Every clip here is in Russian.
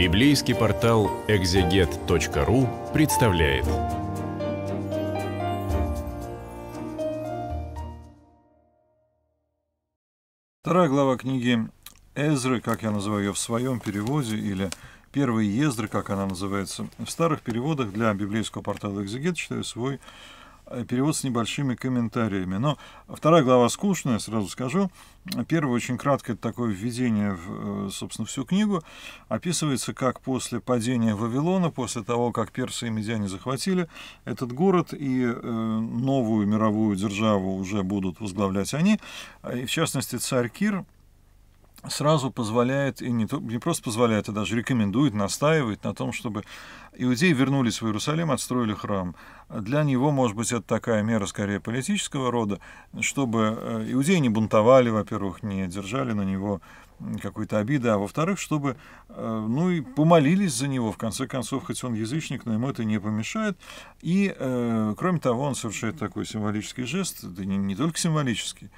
Библейский портал экзегет.ру представляет. Вторая глава книги Эзры, как я называю ее в своем переводе, или первые Ездры, как она называется, в старых переводах для библейского портала «Экзегет» читаю свой Э, перевод с небольшими комментариями. Но вторая глава скучная, сразу скажу. Первое, очень краткое такое введение в, э, собственно, всю книгу. Описывается, как после падения Вавилона, после того, как персы и медиане захватили этот город, и э, новую мировую державу уже будут возглавлять они. И, в частности, царь Кир – сразу позволяет, и не, то, не просто позволяет, а даже рекомендует, настаивает на том, чтобы иудеи вернулись в Иерусалим, отстроили храм. Для него, может быть, это такая мера скорее политического рода, чтобы э, иудеи не бунтовали, во-первых, не держали на него какой-то обиды, а во-вторых, чтобы, э, ну и помолились за него, в конце концов, хоть он язычник, но ему это не помешает. И, э, кроме того, он совершает такой символический жест, да не, не только символический,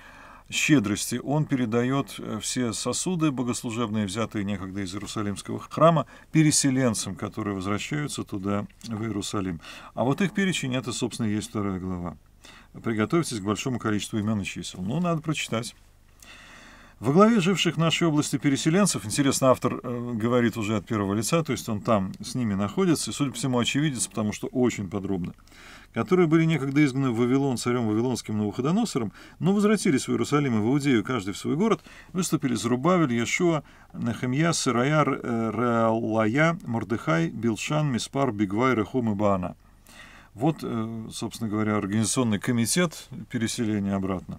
щедрости он передает э, все сосуды богослужебные, взятые некогда из Иерусалимского храма, переселенцам, которые возвращаются туда, в Иерусалим. А вот их перечень, это, собственно, и есть вторая глава. Приготовьтесь к большому количеству имен и чисел. Ну, надо прочитать. Во главе живших в нашей области переселенцев, интересно, автор э, говорит уже от первого лица, то есть он там с ними находится, и, судя по всему, очевидец, потому что очень подробно, которые были некогда изгнаны в Вавилон царем Вавилонским Навуходоносором, но возвратились в Иерусалим и в Иудею, каждый в свой город, выступили Зрубавель, Яшуа, Нахемья, Сыраяр, э, Реалая, Мордыхай, Билшан, Миспар, Бигвай, Рахум и Баана. Вот, э, собственно говоря, организационный комитет переселения обратно.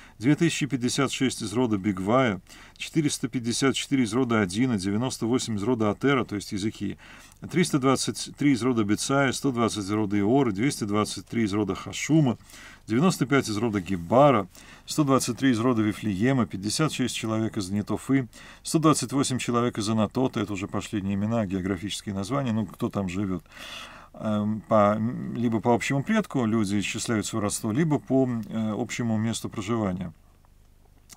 2056 из рода Бигвая, 454 из рода Адина, 98 из рода Атера, то есть языки, 323 из рода Бецая, 120 из рода Иоры, 223 из рода Хашума, 95 из рода Гиббара, 123 из рода Вифлеема, 56 человек из Нетофы, 128 человек из Анатота, это уже пошли не имена, а географические названия, ну, кто там живет. Эм, по, либо по общему предку люди исчисляют свое родство, либо по э, общему месту проживания.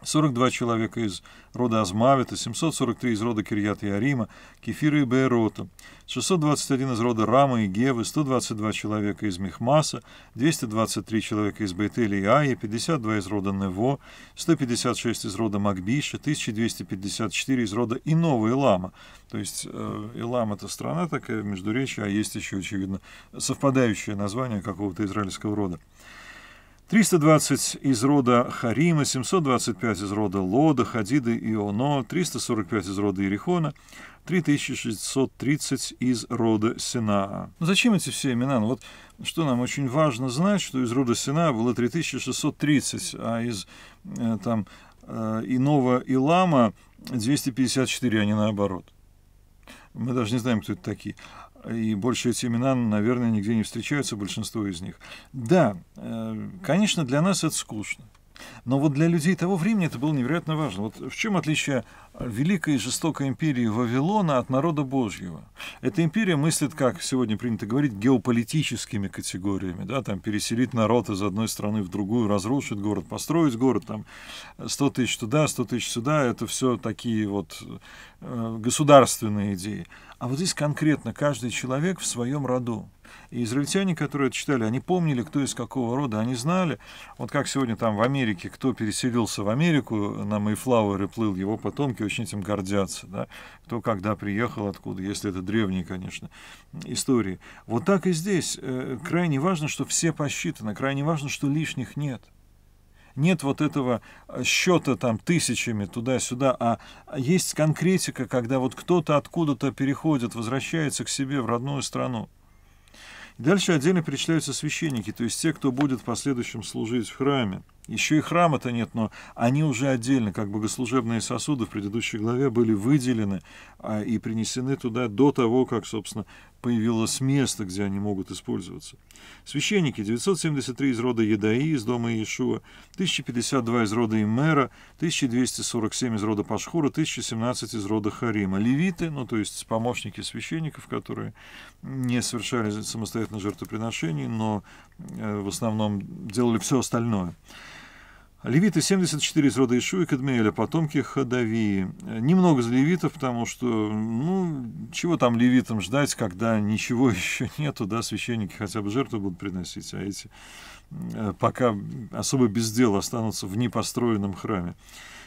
42 человека из рода Азмавита, 743 из рода Кирьята и Арима, Кефира и Бейрота, 621 из рода Рама и Гевы, 122 человека из Мехмаса, 223 человека из Бейтеля и Аи, 52 из рода Нево, 156 из рода Макбиша, 1254 из рода Иного Илама. То есть э, Илам — это страна такая, в Междуречии, а есть еще, очевидно, совпадающее название какого-то израильского рода. 320 из рода Харима, 725 из рода Лода, Хадиды и Оно, 345 из рода Иерихона, 3630 из рода Синаа. Ну зачем эти все имена? Ну, вот что нам очень важно знать, что из рода Синаа было 3630, а из э, там э, иного Илама 254, а не наоборот. Мы даже не знаем, кто это такие и больше эти имена, наверное, нигде не встречаются, большинство из них. Да, э, конечно, для нас это скучно. Но вот для людей того времени это было невероятно важно. Вот в чем отличие великой и жестокой империи Вавилона от народа Божьего? Эта империя мыслит, как сегодня принято говорить, геополитическими категориями. Да? Там переселить народ из одной страны в другую, разрушить город, построить город, там 100 тысяч туда, 100 тысяч сюда. Это все такие вот э, государственные идеи. А вот здесь конкретно каждый человек в своем роду. И израильтяне, которые это читали, они помнили, кто из какого рода, они знали. Вот как сегодня там в Америке, кто переселился в Америку, на Мэйфлауэре плыл, его потомки очень этим гордятся. Да? Кто когда приехал, откуда, если это древние, конечно, истории. Вот так и здесь. Э, крайне важно, что все посчитано, крайне важно, что лишних нет нет вот этого э, счета там тысячами туда-сюда, а, а есть конкретика, когда вот кто-то откуда-то переходит, возвращается к себе в родную страну. Дальше отдельно перечисляются священники, то есть те, кто будет в последующем служить в храме. Еще и храма-то нет, но они уже отдельно, как богослужебные сосуды в предыдущей главе, были выделены а, и принесены туда до того, как, собственно, появилось место, где они могут использоваться. Священники 973 из рода Едаи, из дома Иешуа, 1052 из рода Имера, 1247 из рода Пашхура, 1017 из рода Харима. Левиты, ну то есть помощники священников, которые не совершали самостоятельно жертвоприношений, но э, в основном делали все остальное. Левиты 74 из рода Ишуи Кадмиэля, потомки Ходовии. Немного за левитов, потому что, ну, чего там левитам ждать, когда ничего еще нету, да, священники хотя бы жертву будут приносить, а эти э, пока особо без дела останутся в непостроенном храме.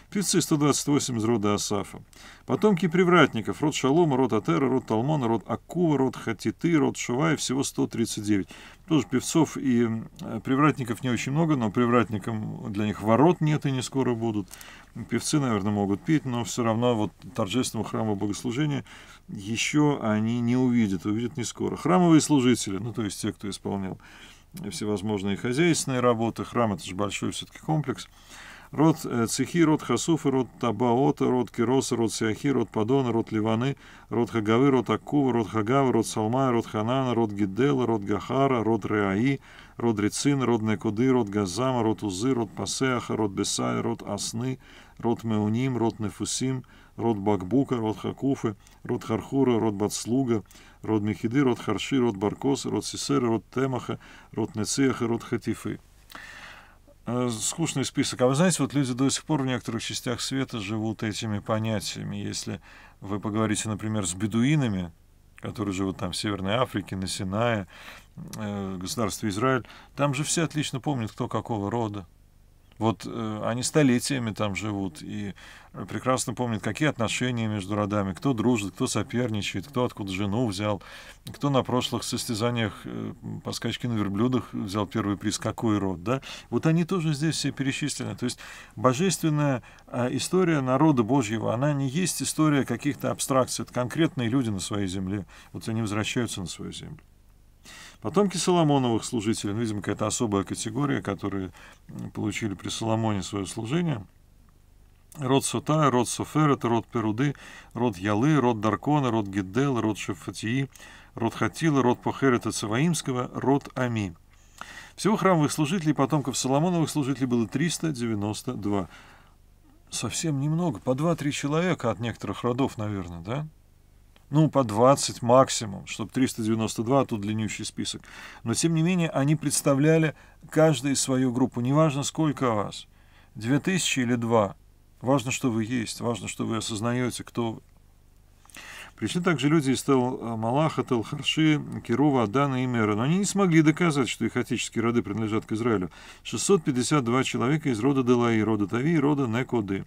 Певцы 128 из рода Асафа. Потомки привратников. Род Шалома, род Атера, род Талмона, род Акува, род Хатиты, род Шувай. Всего 139. Тоже певцов и э, привратников не очень много, но привратникам для них ворот нет и не скоро будут. Певцы, наверное, могут петь, но все равно вот торжественного храма богослужения еще они не увидят, увидят не скоро. Храмовые служители, ну то есть те, кто исполнял всевозможные хозяйственные работы, храм это же большой все-таки комплекс, род э, Цехи, род Хасуфы, род Табаота, род Кироса, род Сиахи, род Падона, род Ливаны, род Хагавы, род Акува, род Хагавы, род Салмая, род Ханана, род Гидела, род Гахара, род Реаи, род Рецин, род Некуды, род Газама, род Узы, род Пасеаха, род Бесая, род Асны, род Меуним, род Нефусим, род Бакбука, род Хакуфы, род Хархура, род Бацлуга, род Мехиды, род Харши, род баркос род Сисера, род Темаха, род Нецеха, род Хатифы. Э, скучный список. А вы знаете, вот люди до сих пор в некоторых частях света живут этими понятиями. Если вы поговорите, например, с бедуинами, которые живут там в Северной Африке, на Синае, э, государстве Израиль, там же все отлично помнят, кто какого рода, вот э, они столетиями там живут и э, прекрасно помнят, какие отношения между родами, кто дружит, кто соперничает, кто откуда жену взял, кто на прошлых состязаниях э, по скачке на верблюдах взял первый приз, какой род, да. Вот они тоже здесь все перечислены. То есть божественная э, история народа Божьего, она не есть история каких-то абстракций, это конкретные люди на своей земле. Вот они возвращаются на свою землю. Потомки Соломоновых служителей, ну, видимо, какая-то особая категория, которые получили при Соломоне свое служение. Род Сота, род Соферет, род Перуды, род Ялы, род Даркона, род Гиддел, род Шефатии, род Хатила, род Похерета Цеваимского, род Ами. Всего храмовых служителей и потомков Соломоновых служителей было 392. Совсем немного, по 2-3 человека от некоторых родов, наверное, да? ну, по 20 максимум, чтобы 392, а тут длиннющий список. Но, тем не менее, они представляли каждый свою группу, неважно, сколько вас, 2000 или 2, важно, что вы есть, важно, что вы осознаете, кто вы. Пришли также люди из Тел-Малаха, э, Тел-Харши, Кирова, Адана и Мера, но они не смогли доказать, что их отеческие роды принадлежат к Израилю. 652 человека из рода Делаи, рода Тави и рода Некоды.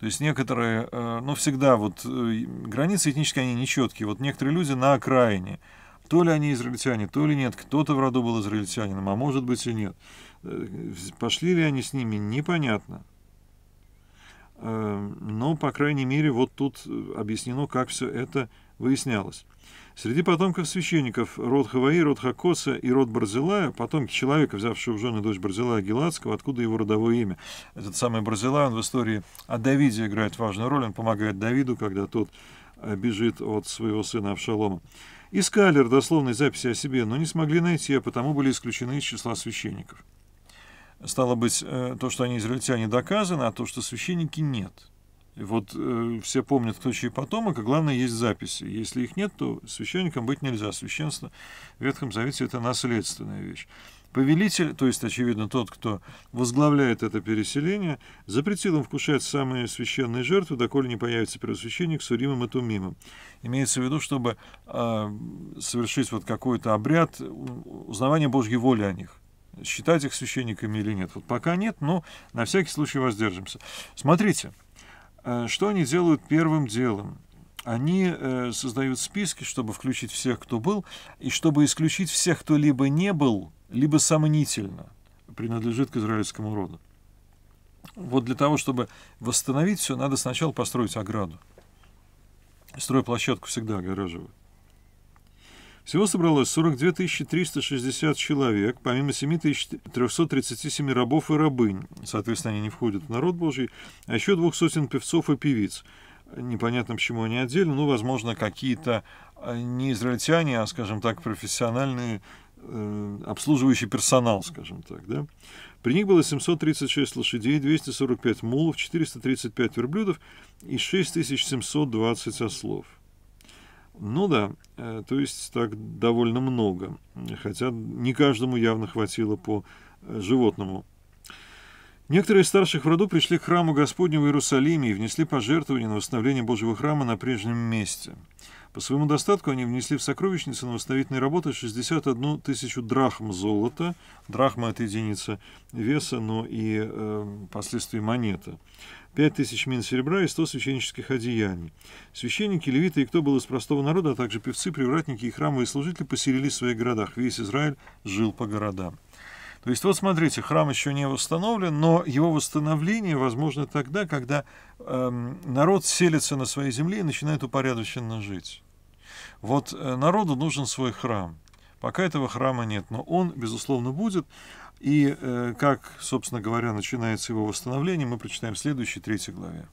То есть некоторые, э, ну всегда вот э, границы этнические, они нечеткие. Вот некоторые люди на окраине, то ли они израильтяне, то ли нет, кто-то в роду был израильтянином, а может быть и нет. Э, пошли ли они с ними, непонятно. Но, по крайней мере, вот тут объяснено, как все это выяснялось. Среди потомков священников род Хаваи, род Хакоса и род Барзилая, потомки человека, взявшего в жены дочь Барзилая Гелацкого, откуда его родовое имя. Этот самый Барзилай, он в истории о Давиде играет важную роль, он помогает Давиду, когда тот э, бежит от своего сына Авшалома. Искали родословные записи о себе, но не смогли найти, а потому были исключены из числа священников. Стало быть, э, то, что они израильтяне, доказано, а то, что священники, нет. И вот э, все помнят, кто чьи потомок, а главное, есть записи. Если их нет, то священником быть нельзя. Священство в Ветхом Завете – это наследственная вещь. Повелитель, то есть, очевидно, тот, кто возглавляет это переселение, запретил им вкушать самые священные жертвы, доколе не появится первосвященник с Уримом и Тумимом. Имеется в виду, чтобы э, совершить вот какой-то обряд узнавание Божьей воли о них считать их священниками или нет. Вот пока нет, но на всякий случай воздержимся. Смотрите, Э, что они делают первым делом? Они э, создают списки, чтобы включить всех, кто был, и чтобы исключить всех, кто либо не был, либо сомнительно принадлежит к израильскому роду. Вот для того, чтобы восстановить все, надо сначала построить ограду. Стройплощадку всегда огораживают. Всего собралось 42 360 человек, помимо 7 337 рабов и рабынь. Соответственно, они не входят в народ Божий. А еще двух сотен певцов и певиц. Непонятно, почему они отдельно. Ну, возможно, какие-то э, не израильтяне, а, скажем так, профессиональные э, обслуживающий персонал, скажем так, да. При них было 736 лошадей, 245 мулов, 435 верблюдов и 6720 ослов. Ну да, э, то есть так довольно много, хотя не каждому явно хватило по э, животному. Некоторые из старших в роду пришли к храму Господню в Иерусалиме и внесли пожертвования на восстановление Божьего храма на прежнем месте. По своему достатку они внесли в сокровищницу на восстановительные работы 61 тысячу драхм золота, драхма от единицы веса, но и э, последствий монета, 5 тысяч мин серебра и 100 священнических одеяний. Священники, левиты и кто был из простого народа, а также певцы, привратники и храмовые служители поселились в своих городах. Весь Израиль жил по городам. То есть вот смотрите, храм еще не восстановлен, но его восстановление возможно тогда, когда э, народ селится на своей земле и начинает упорядоченно жить. Вот э, народу нужен свой храм. Пока этого храма нет, но он, безусловно, будет. И э, как, собственно говоря, начинается его восстановление, мы прочитаем в следующей третьей главе.